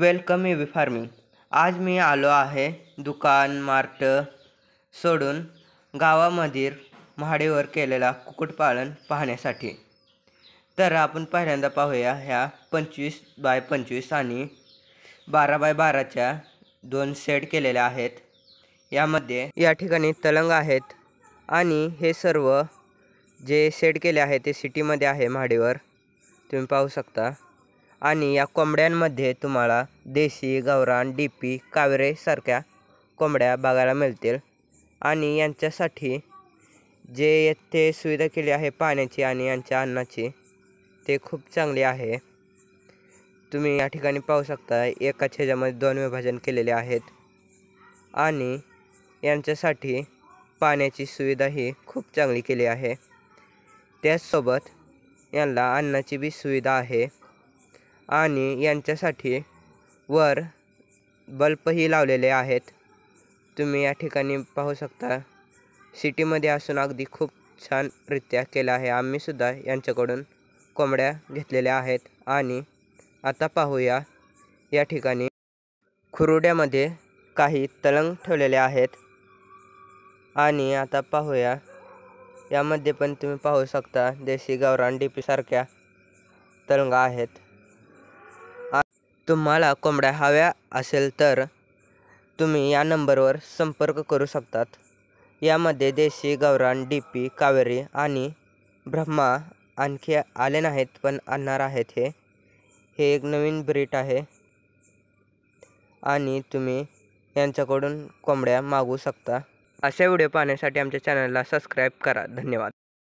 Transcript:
welcome we farming आज मी आलो आहे दुकान मार्ट सोडून गावामधील म्हाडेवर केलेला कुक्कुटपालन पाहण्यासाठी तर आपण पहिल्यांदा पाहूया ह्या पंचवीस बाय पंचवीस आणि बारा बाय बाराच्या दोन सेट केलेल्या आहेत यामध्ये या ठिकाणी तलंग आहेत आणि हे सर्व जे सेट केले आहे ते सिटीमध्ये आहे म्हाडीवर तुम्ही पाहू शकता आणि या कोंबड्यांमध्ये तुम्हाला देशी गावरान डीपी कावेरेसारख्या कोंबड्या बघायला मिळतील आणि यांच्यासाठी जे येथे सुविधा केली आहे पाण्याची आणि यांच्या अन्नाची ते खूप चांगली आहे तुम्ही या ठिकाणी पाहू शकता एका छेजामध्ये दोन विभाजन केलेले आहेत आणि यांच्यासाठी पाण्याची सुविधा ही खूप चांगली केली आहे त्याचसोबत यांना अन्नाची बी सुविधा आहे आणि यांच्यासाठी वर बल्बही लावलेले आहेत तुम्ही या ठिकाणी पाहू शकता सिटीमध्ये असून अगदी खूप छानरित्या केल्या आहे आम्हीसुद्धा यांच्याकडून कोंबड्या घेतलेल्या आहेत आणि आता पाहूया या ठिकाणी खुरुड्यामध्ये काही तलंग ठेवलेले आहेत आणि आता पाहूया यामध्ये पण तुम्ही पाहू शकता देशी गावरान डीपीसारख्या तलंगा आहेत तुम्हाला कोंबड्या हव्या असेल तर तुम्ही या नंबरवर संपर्क करू शकतात यामध्ये देशी गौरान डी पी कावेरी आणि ब्रह्मा आणखी आले नाहीत पण आणणार आहेत हे हे एक नवीन ब्रीट आहे आणि तुम्ही यांच्याकडून कोंबड्या मागू शकता अशा व्हिडिओ पाहण्यासाठी आमच्या चॅनलला सबस्क्राईब करा धन्यवाद